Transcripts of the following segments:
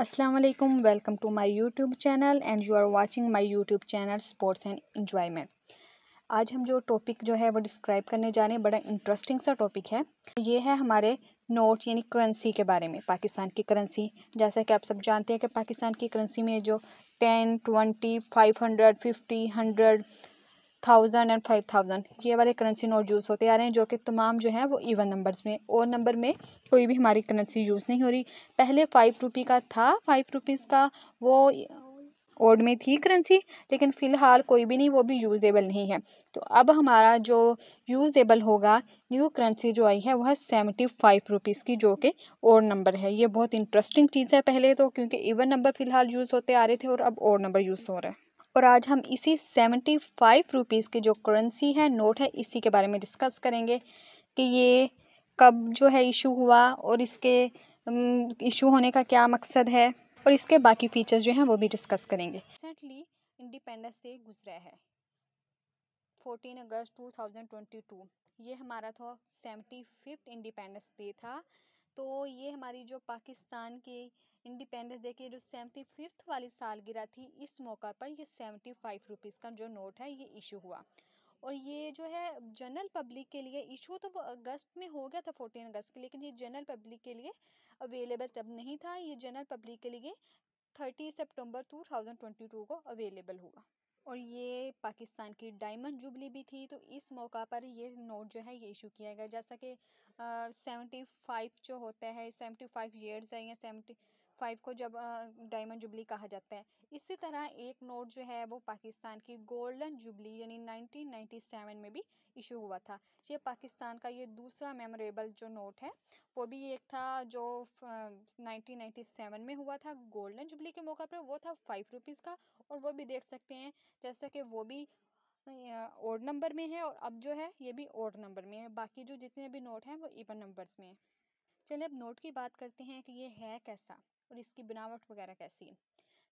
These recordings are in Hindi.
Aslam welcome to my YouTube channel and you are watching my YouTube channel sports and enjoyment आज हम जो टॉपिक जो है वो डिस्क्राइब करने जा रहे हैं बड़ा इंटरेस्टिंग सा टॉपिक है ये है हमारे नोट यानी करेंसी के बारे में पाकिस्तान की करेंसी जैसा कि आप सब जानते हैं कि पाकिस्तान की करेंसी में जो ten twenty five hundred fifty hundred thousand and five thousand ये वाले करेंसी नोट यूज़ होते आ रहे हैं जो कि तमाम जो है वो इवन नंबर्स में और नंबर में कोई भी हमारी करेंसी यूज़ नहीं हो रही पहले फाइव रुपी का था फाइव रुपीज़ का वो ओड में थी करेंसी लेकिन फ़िलहाल कोई भी नहीं वो भी यूज़ेबल नहीं है तो अब हमारा जो यूज़ेबल होगा न्यू करेंसी जो आई है वह सेवेंटी फाइव रुपीज़ की जो कि ओड नंबर है ये बहुत इंटरेस्टिंग चीज़ है पहले तो क्योंकि इवन नंबर फ़िलहाल यूज़ होते आ रहे थे और अब ओड नंबर यूज़ हो रहा है और आज हम इसी सेवेंटी फाइव रुपीज़ की जो करेंसी है नोट है इसी के बारे में डिस्कस करेंगे कि ये कब जो है इशू हुआ और इसके इशू होने का क्या मकसद है और इसके बाकी फीचर्स जो हैं वो भी डिस्कस करेंगे रिसेंटली इंडिपेंडेंस डे गुजरा है 14 अगस्त 2022 ये हमारा था सेवेंटी फिफ्थ इंडिपेंडेंस डे था तो ये हमारी जो पाकिस्तान के इंडिपेंडेंस डे के जो सेवेंटी फिफ्थ वाली सालगिरह थी इस मौका पर ये सेवेंटी फाइव रुपीज़ का जो नोट है ये इशू हुआ और ये जो है जनरल पब्लिक के लिए इशू तो अगस्त में हो गया था फोर्टीन अगस्त के लेकिन ये जनरल पब्लिक के लिए अवेलेबल तब नहीं था ये जनरल पब्लिक के लिए thirty September two thousand twenty two को अवेलेबल हुआ और ये पाकिस्तान की डायमंड जुबली भी थी तो इस मौका पर ये नोट जो है ये इशू किया गया जैसा कि सेवेंटी फाइव जो होता है सेवेंटी फाइव ईयर्स है या सेवेंटी फाइव को जब डायमंड जुबली कहा जाता है इसी तरह एक नोट जो है वो पाकिस्तान की गोल्डन जुबली यानी 1997 में भी इशू हुआ था ये पाकिस्तान का ये दूसरा मेमोरेबल जो नोट है वो भी एक था जो 1997 में हुआ था गोल्डन जुबली के मौका पर वो था फाइव रुपीज़ का और वो भी देख सकते हैं जैसा कि वो भी ओड नंबर में है और अब जो है ये भी ओड नंबर में है बाकी जो जितने भी नोट हैं वो इवन नंबर्स में है चलिए अब नोट की बात करते हैं कि ये है कैसा और इसकी बनावट वगैरह कैसी है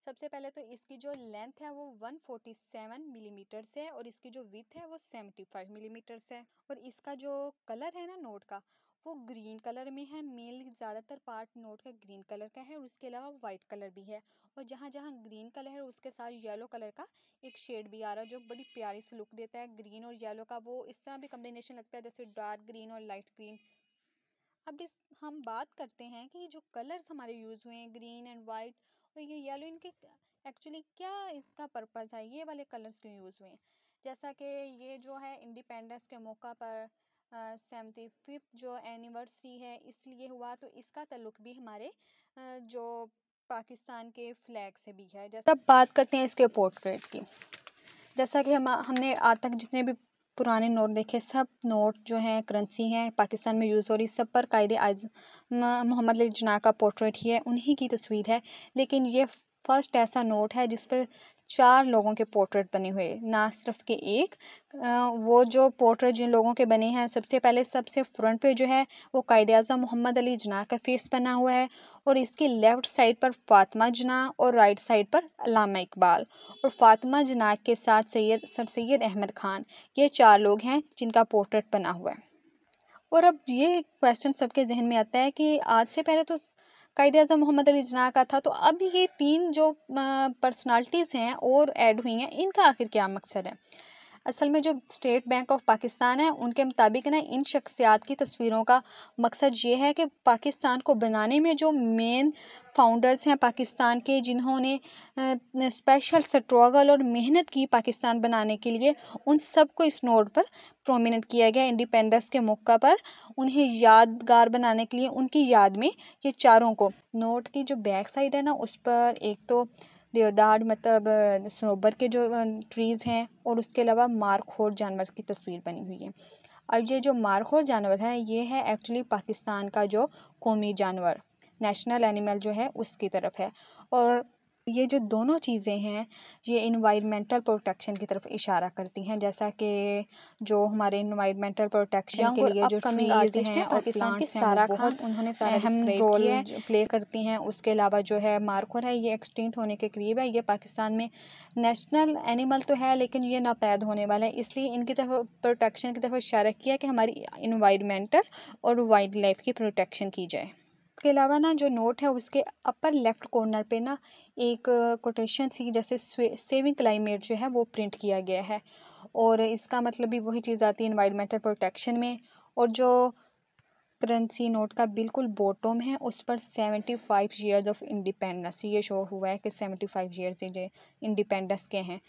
सबसे पहले तो इसकी जो लेंथ है वो 147 मिलीमीटर mm से है और इसकी जो विथ है वो 75 मिलीमीटर mm से है और इसका जो कलर है ना नोट का वो ग्रीन कलर में है मेनली ज़्यादातर पार्ट नोट का ग्रीन कलर का है और उसके अलावा वाइट कलर भी है और जहाँ जहाँ ग्रीन कलर है उसके साथ येलो कलर का एक शेड भी आ रहा है जो बड़ी प्यारी सी लुक देता है ग्रीन और येलो का वो इस तरह भी कम्बिनेशन लगता है जैसे डार्क ग्रीन और लाइट ग्रीन अब इस हम बात करते हैं कि जो कलर्स हमारे यूज़ हुए हैं ग्रीन एंड वाइट और ये येलो इनके एक्चुअली क्या इसका पर्पज़ है ये वाले कलर्स क्यों यूज़ हुए हैं जैसा कि ये जो है इंडिपेंडेंस के मौका पर सेवेंटी फिफ्थ जो एनिवर्सरी है इसलिए हुआ तो इसका तल्लुक भी हमारे जो पाकिस्तान के फ्लैग से भी है जैसा बात करते हैं इसके पोर्ट्रेट की जैसा कि हम हमने आज तक जितने भी पुराने नोट देखे सब नोट जो हैं करेंसी हैं पाकिस्तान में यूज़ हो रही सब पर कायदे आज मोहम्मद अली जना का पोर्ट्रेट ही है उन्हीं की तस्वीर है लेकिन ये फर्स्ट ऐसा नोट है जिस पर चार लोगों के पोर्ट्रेट बने हुए ना सिर्फ के एक वो जो पोर्ट्रेट जिन लोगों के बने हैं सबसे पहले सबसे फ्रंट पे जो है वो कायद अजम मोहम्मद अली जना का फेस बना हुआ है और इसकी लेफ़्ट साइड पर फातिमा जना और राइट साइड पर अलामा इकबाल और फातिमा जना के साथ सैयद सर सैद अहमद खान ये चार लोग हैं जिनका पोर्ट्रेट बना हुआ है और अब ये क्वेश्चन सबके जहन में आता है कि आज से पहले तो कायद अजम मोहम्मद अली जना का था तो अब ये तीन जो पर्सनालिटीज़ हैं और ऐड हुई हैं इनका आखिर क्या मकसद है असल में जो स्टेट बैंक ऑफ पाकिस्तान है उनके मुताबिक ना इन शख्सियात की तस्वीरों का मकसद ये है कि पाकिस्तान को बनाने में जो मेन फाउंडर्स हैं पाकिस्तान के जिन्होंने स्पेशल स्ट्रगल और मेहनत की पाकिस्तान बनाने के लिए उन सब को इस नोट पर प्रोमिनेंट किया गया इंडिपेंडेंस के मौका पर उन्हें यादगार बनाने के लिए उनकी याद में ये चारों को नोट की जो बैक साइड है ना उस पर एक तो देवदार मतलब सोबर के जो ट्रीज़ हैं और उसके अलावा मारखोर जानवर की तस्वीर बनी हुई है अब ये जो मारखोर जानवर है ये है एक्चुअली पाकिस्तान का जो कौमी जानवर नेशनल एनिमल जो है उसकी तरफ है और ये जो दोनों चीज़ें हैं ये इन्वायरमेंटल प्रोटेक्शन की तरफ इशारा करती हैं जैसा कि जो हमारे इन्वायरमेंटल प्रोटेक्शन के लिए जो ट्रीज हैं और पाकिस्तान की सारा खान उन्होंने अहम रोल प्ले करती हैं उसके अलावा जो है मारखोर है ये एक्सटिंक्ट होने के करीब है ये पाकिस्तान में नेशनल एनिमल तो है लेकिन ये नापैद होने वाला है इसलिए इनकी तरफ प्रोटेक्शन की तरफ इशारा किया कि हमारी इन्वायरमेंटल और वाइल्ड लाइफ की प्रोटेक्शन की जाए इसके अलावा ना जो नोट है उसके अपर लेफ्ट कॉर्नर पे ना एक कोटेशन सी जैसे सेविंग क्लाइमेट जो है वो प्रिंट किया गया है और इसका मतलब भी वही चीज़ आती है इन्वायरमेंटल प्रोटेक्शन में और जो करेंसी नोट का बिल्कुल बॉटम है उस पर seventy five years of independence ये शो हुआ है कि सेवेंटी फाइव ईयर्स इंडिपेंडेंस के हैं